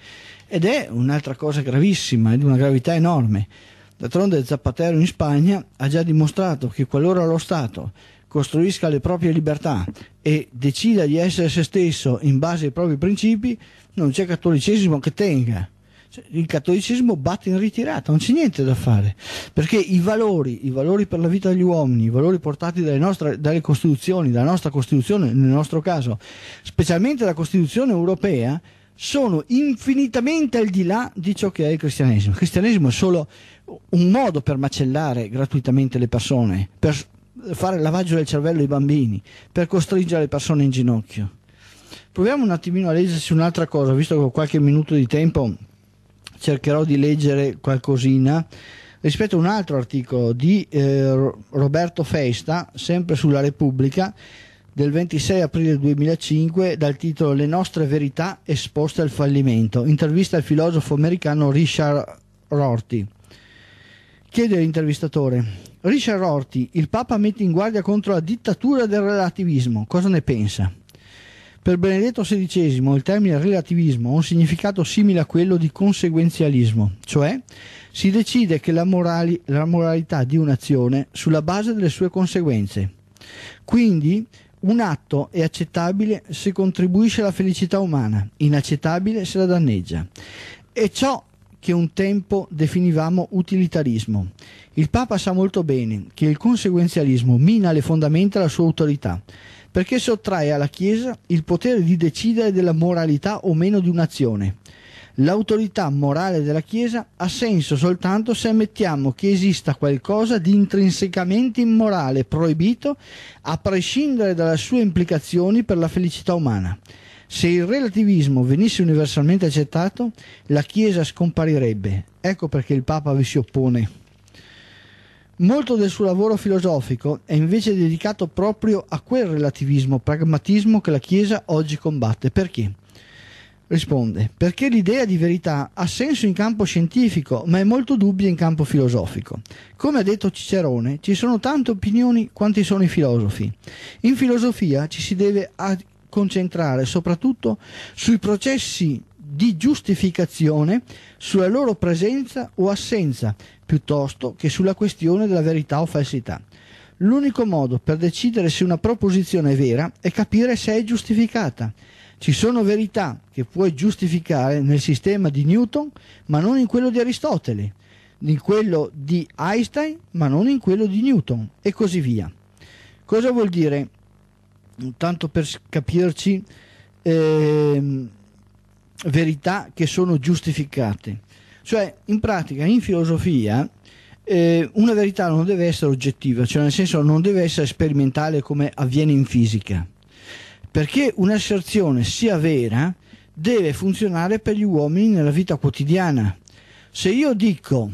ed è un'altra cosa gravissima e di una gravità enorme. D'altronde Zapatero in Spagna ha già dimostrato che qualora lo Stato costruisca le proprie libertà e decida di essere se stesso in base ai propri principi, non c'è cattolicesimo che tenga cioè, il cattolicesimo batte in ritirata, non c'è niente da fare, perché i valori, i valori per la vita degli uomini, i valori portati dalle, nostre, dalle Costituzioni, dalla nostra Costituzione nel nostro caso, specialmente la Costituzione europea, sono infinitamente al di là di ciò che è il cristianesimo. Il cristianesimo è solo un modo per macellare gratuitamente le persone, per fare il lavaggio del cervello ai bambini, per costringere le persone in ginocchio. Proviamo un attimino a leggersi un'altra cosa, visto che ho qualche minuto di tempo cercherò di leggere qualcosina rispetto a un altro articolo di eh, Roberto Festa, sempre sulla Repubblica, del 26 aprile 2005, dal titolo Le nostre verità esposte al fallimento, intervista al filosofo americano Richard Rorty. Chiede l'intervistatore, Richard Rorty, il Papa mette in guardia contro la dittatura del relativismo, cosa ne pensa? Per Benedetto XVI il termine relativismo ha un significato simile a quello di conseguenzialismo, cioè si decide che la, morali, la moralità di un'azione sulla base delle sue conseguenze. Quindi un atto è accettabile se contribuisce alla felicità umana, inaccettabile se la danneggia. E ciò che un tempo definivamo utilitarismo. Il Papa sa molto bene che il conseguenzialismo mina le fondamenta della sua autorità perché sottrae alla Chiesa il potere di decidere della moralità o meno di un'azione. L'autorità morale della Chiesa ha senso soltanto se ammettiamo che esista qualcosa di intrinsecamente immorale, proibito, a prescindere dalle sue implicazioni per la felicità umana. Se il relativismo venisse universalmente accettato, la Chiesa scomparirebbe. Ecco perché il Papa vi si oppone. Molto del suo lavoro filosofico è invece dedicato proprio a quel relativismo pragmatismo che la Chiesa oggi combatte. Perché? Risponde, perché l'idea di verità ha senso in campo scientifico, ma è molto dubbia in campo filosofico. Come ha detto Cicerone, ci sono tante opinioni quanti sono i filosofi. In filosofia ci si deve concentrare soprattutto sui processi di giustificazione sulla loro presenza o assenza, piuttosto che sulla questione della verità o falsità. L'unico modo per decidere se una proposizione è vera è capire se è giustificata. Ci sono verità che puoi giustificare nel sistema di Newton, ma non in quello di Aristotele, in quello di Einstein, ma non in quello di Newton, e così via. Cosa vuol dire, tanto per capirci, ehm, verità che sono giustificate. Cioè, in pratica, in filosofia eh, una verità non deve essere oggettiva, cioè nel senso non deve essere sperimentale come avviene in fisica. Perché un'asserzione sia vera deve funzionare per gli uomini nella vita quotidiana. Se io dico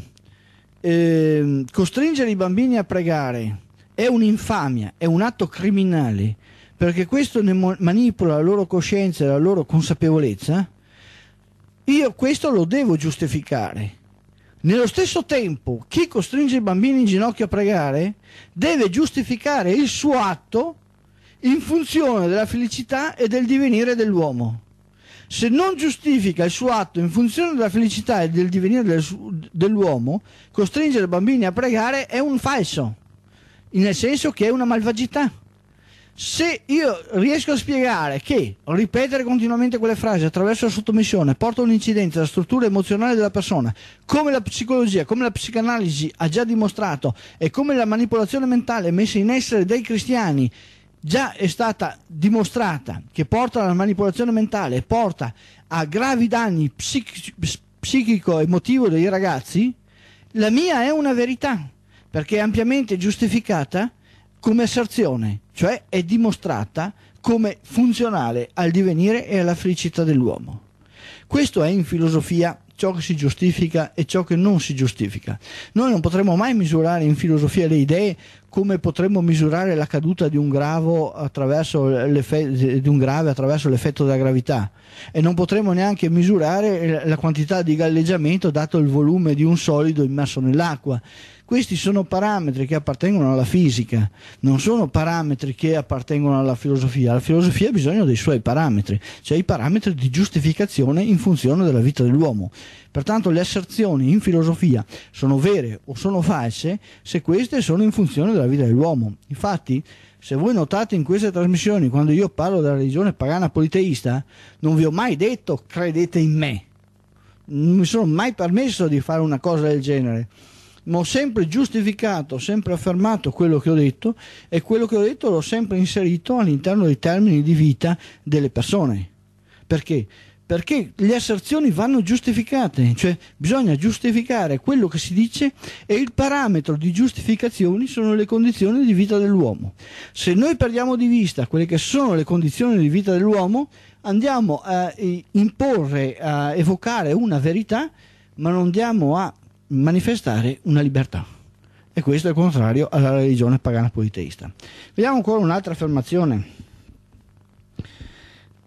eh, costringere i bambini a pregare è un'infamia, è un atto criminale, perché questo ne manipola la loro coscienza e la loro consapevolezza, io questo lo devo giustificare. Nello stesso tempo, chi costringe i bambini in ginocchio a pregare deve giustificare il suo atto in funzione della felicità e del divenire dell'uomo. Se non giustifica il suo atto in funzione della felicità e del divenire del su- dell'uomo, costringere i bambini a pregare è un falso, nel senso che è una malvagità se io riesco a spiegare che ripetere continuamente quelle frasi attraverso la sottomissione porta un incidente alla struttura emozionale della persona, come la psicologia, come la psicanalisi ha già dimostrato e come la manipolazione mentale messa in essere dai cristiani già è stata dimostrata che porta alla manipolazione mentale porta a gravi danni psichi- psichico-emotivo dei ragazzi, la mia è una verità, perché è ampiamente giustificata come asserzione cioè è dimostrata come funzionale al divenire e alla felicità dell'uomo. Questo è in filosofia ciò che si giustifica e ciò che non si giustifica. Noi non potremmo mai misurare in filosofia le idee come potremmo misurare la caduta di un, di un grave attraverso l'effetto della gravità e non potremmo neanche misurare la quantità di galleggiamento dato il volume di un solido immerso nell'acqua. Questi sono parametri che appartengono alla fisica, non sono parametri che appartengono alla filosofia. La filosofia ha bisogno dei suoi parametri, cioè i parametri di giustificazione in funzione della vita dell'uomo. Pertanto le asserzioni in filosofia sono vere o sono false se queste sono in funzione della vita dell'uomo. Infatti, se voi notate in queste trasmissioni, quando io parlo della religione pagana politeista, non vi ho mai detto credete in me. Non mi sono mai permesso di fare una cosa del genere ma ho sempre giustificato, ho sempre affermato quello che ho detto e quello che ho detto l'ho sempre inserito all'interno dei termini di vita delle persone. Perché? Perché le asserzioni vanno giustificate, cioè bisogna giustificare quello che si dice e il parametro di giustificazioni sono le condizioni di vita dell'uomo. Se noi perdiamo di vista quelle che sono le condizioni di vita dell'uomo, andiamo a eh, imporre, a evocare una verità, ma non andiamo a manifestare una libertà e questo è contrario alla religione pagana politeista. Vediamo ancora un'altra affermazione.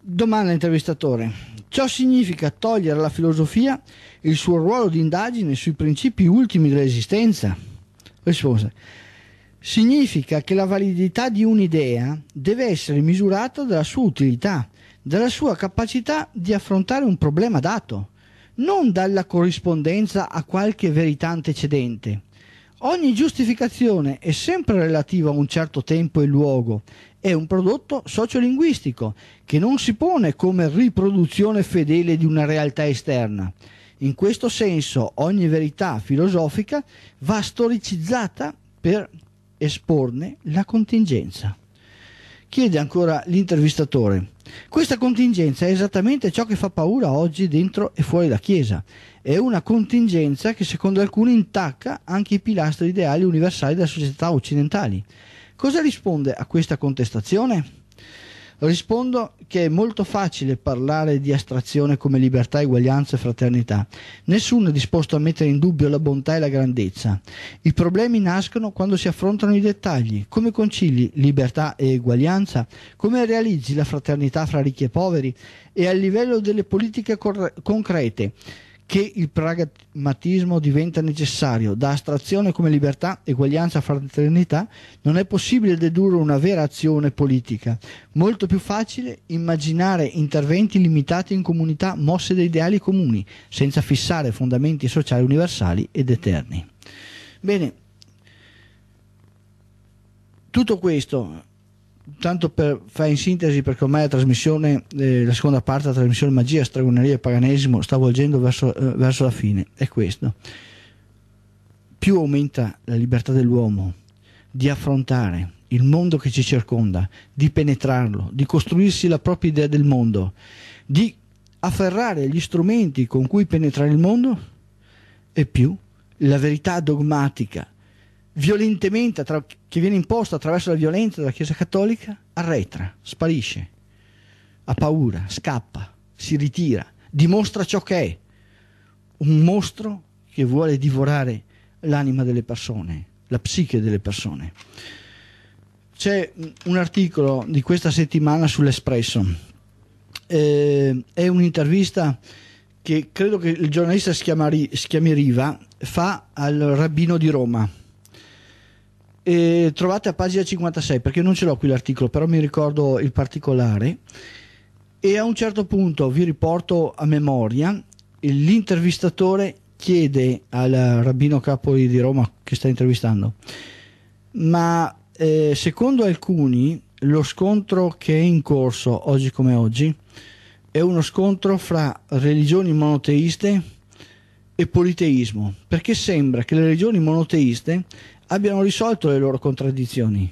Domanda intervistatore. Ciò significa togliere alla filosofia il suo ruolo di indagine sui principi ultimi dell'esistenza? Risposta. Significa che la validità di un'idea deve essere misurata dalla sua utilità, dalla sua capacità di affrontare un problema dato non dalla corrispondenza a qualche verità antecedente. Ogni giustificazione è sempre relativa a un certo tempo e luogo, è un prodotto sociolinguistico che non si pone come riproduzione fedele di una realtà esterna. In questo senso ogni verità filosofica va storicizzata per esporne la contingenza. Chiede ancora l'intervistatore questa contingenza è esattamente ciò che fa paura oggi dentro e fuori la Chiesa. È una contingenza che secondo alcuni intacca anche i pilastri ideali universali delle società occidentali. Cosa risponde a questa contestazione? Rispondo che è molto facile parlare di astrazione come libertà, eguaglianza e fraternità. Nessuno è disposto a mettere in dubbio la bontà e la grandezza. I problemi nascono quando si affrontano i dettagli. Come concili libertà e eguaglianza? Come realizzi la fraternità fra ricchi e poveri? E a livello delle politiche concrete? che il pragmatismo diventa necessario. Da astrazione come libertà, eguaglianza, fraternità non è possibile dedurre una vera azione politica. Molto più facile immaginare interventi limitati in comunità mosse da ideali comuni, senza fissare fondamenti sociali universali ed eterni. Bene, tutto questo tanto per fare in sintesi, perché ormai la trasmissione, eh, la seconda parte della trasmissione Magia, Stragoneria e Paganesimo sta volgendo verso, eh, verso la fine, è questo. Più aumenta la libertà dell'uomo di affrontare il mondo che ci circonda, di penetrarlo, di costruirsi la propria idea del mondo, di afferrare gli strumenti con cui penetrare il mondo, e più la verità dogmatica violentemente, tra, che viene imposto attraverso la violenza della Chiesa Cattolica, arretra, sparisce, ha paura, scappa, si ritira, dimostra ciò che è, un mostro che vuole divorare l'anima delle persone, la psiche delle persone. C'è un articolo di questa settimana sull'Espresso, eh, è un'intervista che credo che il giornalista si, chiama, si chiami Riva fa al rabbino di Roma eh, trovate a pagina 56 perché non ce l'ho qui l'articolo, però mi ricordo il particolare. E a un certo punto vi riporto a memoria, l'intervistatore chiede al rabbino capo di Roma che sta intervistando, ma eh, secondo alcuni lo scontro che è in corso oggi come oggi è uno scontro fra religioni monoteiste e politeismo, perché sembra che le religioni monoteiste abbiano risolto le loro contraddizioni.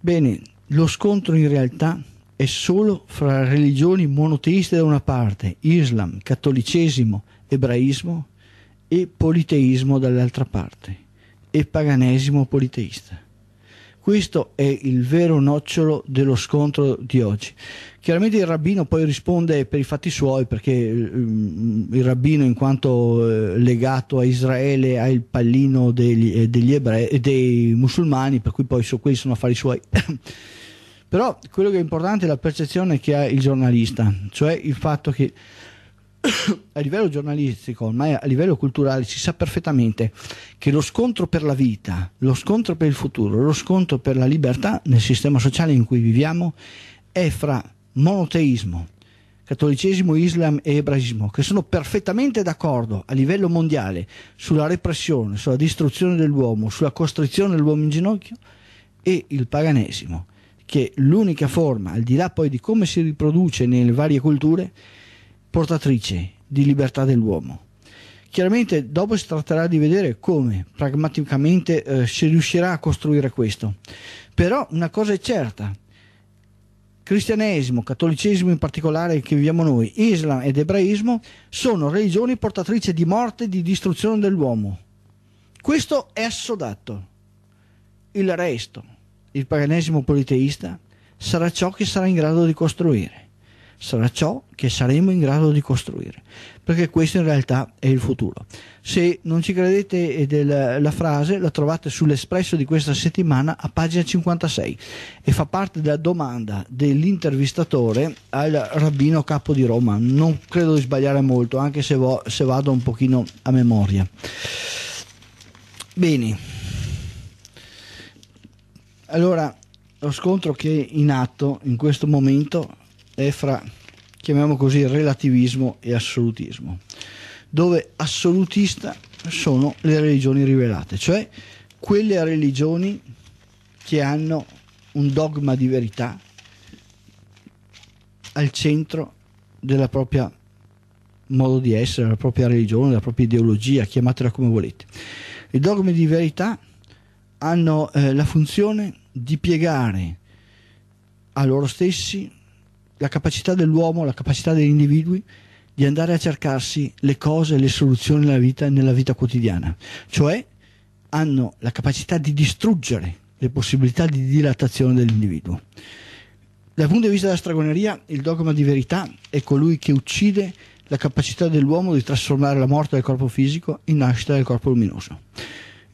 Bene, lo scontro in realtà è solo fra religioni monoteiste da una parte, Islam, cattolicesimo, ebraismo e politeismo dall'altra parte, e paganesimo politeista. Questo è il vero nocciolo dello scontro di oggi. Chiaramente il rabbino poi risponde per i fatti suoi perché mm, il rabbino in quanto eh, legato a Israele ha il pallino degli, eh, degli ebrei, eh, dei musulmani per cui poi so, quelli sono affari suoi. [COUGHS] Però quello che è importante è la percezione che ha il giornalista, cioè il fatto che a livello giornalistico, ormai a livello culturale, si sa perfettamente che lo scontro per la vita, lo scontro per il futuro, lo scontro per la libertà nel sistema sociale in cui viviamo è fra monoteismo, cattolicesimo, islam e ebraismo, che sono perfettamente d'accordo a livello mondiale sulla repressione, sulla distruzione dell'uomo, sulla costrizione dell'uomo in ginocchio, e il paganesimo, che l'unica forma, al di là poi di come si riproduce nelle varie culture, portatrice di libertà dell'uomo. Chiaramente dopo si tratterà di vedere come pragmaticamente eh, si riuscirà a costruire questo. Però una cosa è certa, cristianesimo, cattolicesimo in particolare che viviamo noi, islam ed ebraismo sono religioni portatrici di morte e di distruzione dell'uomo. Questo è assodato. Il resto, il paganesimo politeista, sarà ciò che sarà in grado di costruire sarà ciò che saremo in grado di costruire, perché questo in realtà è il futuro. Se non ci credete eh, della, la frase la trovate sull'espresso di questa settimana a pagina 56 e fa parte della domanda dell'intervistatore al rabbino capo di Roma, non credo di sbagliare molto anche se, vo, se vado un pochino a memoria. Bene, allora lo scontro che è in atto in questo momento è fra, chiamiamo così, relativismo e assolutismo, dove assolutista sono le religioni rivelate, cioè quelle religioni che hanno un dogma di verità al centro della propria modo di essere, della propria religione, della propria ideologia, chiamatela come volete. I dogmi di verità hanno eh, la funzione di piegare a loro stessi la capacità dell'uomo, la capacità degli individui di andare a cercarsi le cose, le soluzioni nella vita, nella vita quotidiana, cioè hanno la capacità di distruggere le possibilità di dilatazione dell'individuo. Dal punto di vista della stragoneria, il dogma di verità è colui che uccide la capacità dell'uomo di trasformare la morte del corpo fisico in nascita del corpo luminoso.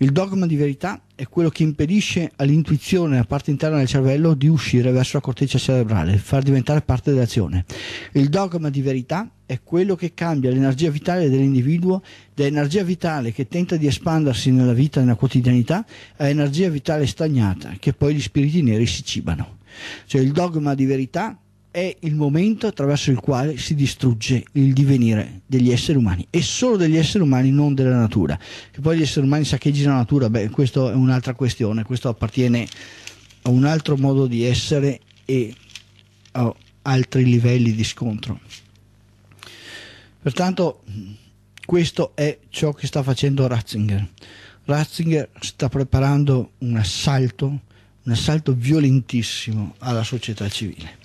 Il dogma di verità è quello che impedisce all'intuizione, alla parte interna del cervello, di uscire verso la corteccia cerebrale, far diventare parte dell'azione. Il dogma di verità è quello che cambia l'energia vitale dell'individuo da energia vitale che tenta di espandersi nella vita, nella quotidianità, a energia vitale stagnata, che poi gli spiriti neri si cibano. Cioè il dogma di verità è il momento attraverso il quale si distrugge il divenire degli esseri umani e solo degli esseri umani, non della natura. Che poi gli esseri umani saccheggiano la natura, beh, questo è un'altra questione, questo appartiene a un altro modo di essere e a altri livelli di scontro. Pertanto questo è ciò che sta facendo Ratzinger. Ratzinger sta preparando un assalto, un assalto violentissimo alla società civile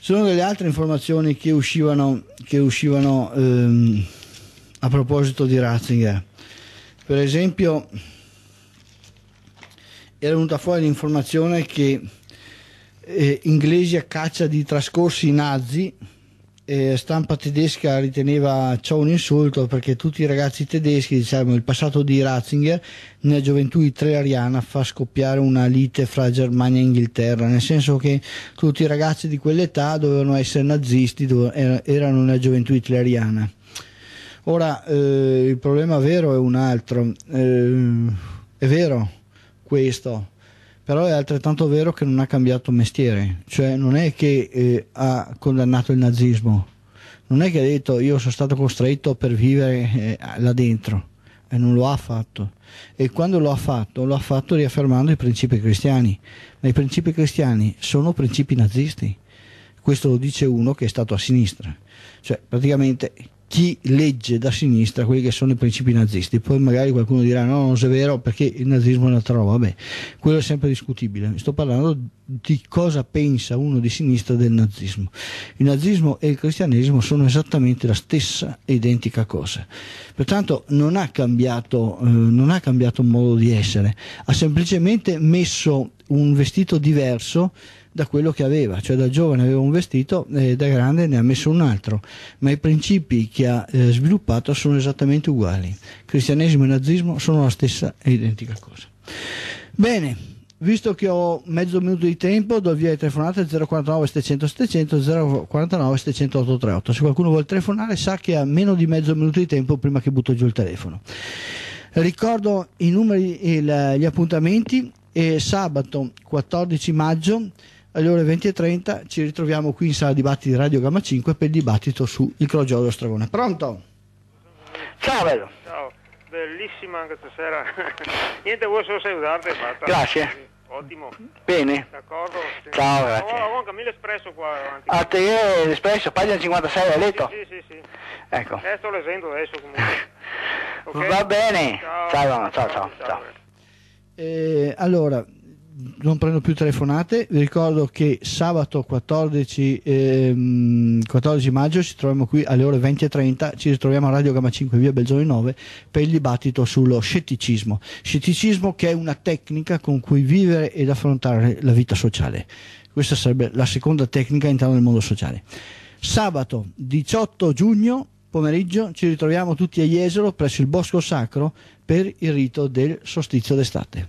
sono delle altre informazioni che uscivano, che uscivano ehm, a proposito di Ratzinger. Per esempio, era venuta fuori l'informazione che eh, a caccia di trascorsi nazi eh, stampa tedesca riteneva ciò un insulto perché tutti i ragazzi tedeschi, diciamo, il passato di Ratzinger nella gioventù hitleriana fa scoppiare una lite fra Germania e Inghilterra, nel senso che tutti i ragazzi di quell'età dovevano essere nazisti, dove, erano nella gioventù hitleriana. Ora, eh, il problema vero è un altro, eh, è vero questo, però è altrettanto vero che non ha cambiato mestiere, cioè non è che eh, ha condannato il nazismo, non è che ha detto io sono stato costretto per vivere eh, là dentro e non lo ha fatto e quando lo ha fatto lo ha fatto riaffermando i principi cristiani, ma i principi cristiani sono principi nazisti, questo lo dice uno che è stato a sinistra, cioè praticamente chi legge da sinistra quelli che sono i principi nazisti. Poi magari qualcuno dirà no, non è vero perché il nazismo è un'altra roba. Beh, quello è sempre discutibile. Sto parlando di cosa pensa uno di sinistra del nazismo. Il nazismo e il cristianesimo sono esattamente la stessa identica cosa. Pertanto non ha cambiato, eh, non ha cambiato modo di essere, ha semplicemente messo un vestito diverso da quello che aveva, cioè da giovane aveva un vestito e da grande ne ha messo un altro, ma i principi che ha eh, sviluppato sono esattamente uguali. Cristianesimo e nazismo sono la stessa e identica cosa. Bene, visto che ho mezzo minuto di tempo, do via le telefonate 049 700 700 049 700 838 Se qualcuno vuole telefonare sa che ha meno di mezzo minuto di tempo prima che butto giù il telefono. Ricordo i numeri e gli appuntamenti e eh, sabato 14 maggio alle ore 20.30 ci ritroviamo qui in sala dibattiti di Radio Gamma 5 per il dibattito su Il Crogiolo dello Stragone. Pronto? Ciao bello. Ciao, bellissima anche stasera. [LAUGHS] Niente, vuoi solo salutarti. Grazie. Ottimo. Bene. D'accordo. Ciao, grazie. Ho, oh, oh, ho anche l'espresso qua davanti. A te l'espresso, eh, pagina 56, hai letto? Sì, sì, sì. Ecco. Eh, sto leggendo adesso comunque. [LAUGHS] Okay? Va bene. Ciao, ciao, ciao. ciao, ciao. ciao. Eh, allora, non prendo più telefonate. Vi ricordo che sabato 14, ehm, 14, maggio ci troviamo qui alle ore 20.30. Ci ritroviamo a Radio Gamma 5 via Belzoni 9 per il dibattito sullo scetticismo. Scetticismo che è una tecnica con cui vivere ed affrontare la vita sociale. Questa sarebbe la seconda tecnica all'interno del mondo sociale. Sabato 18 giugno pomeriggio ci ritroviamo tutti a Jesolo presso il Bosco Sacro per il rito del sostizio d'estate.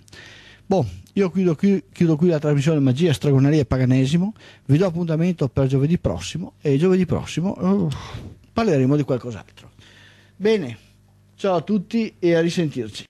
Bom. Io chiudo qui, chiudo qui la trasmissione Magia, Stragoneria e Paganesimo. Vi do appuntamento per giovedì prossimo e giovedì prossimo uh, parleremo di qualcos'altro. Bene, ciao a tutti e a risentirci.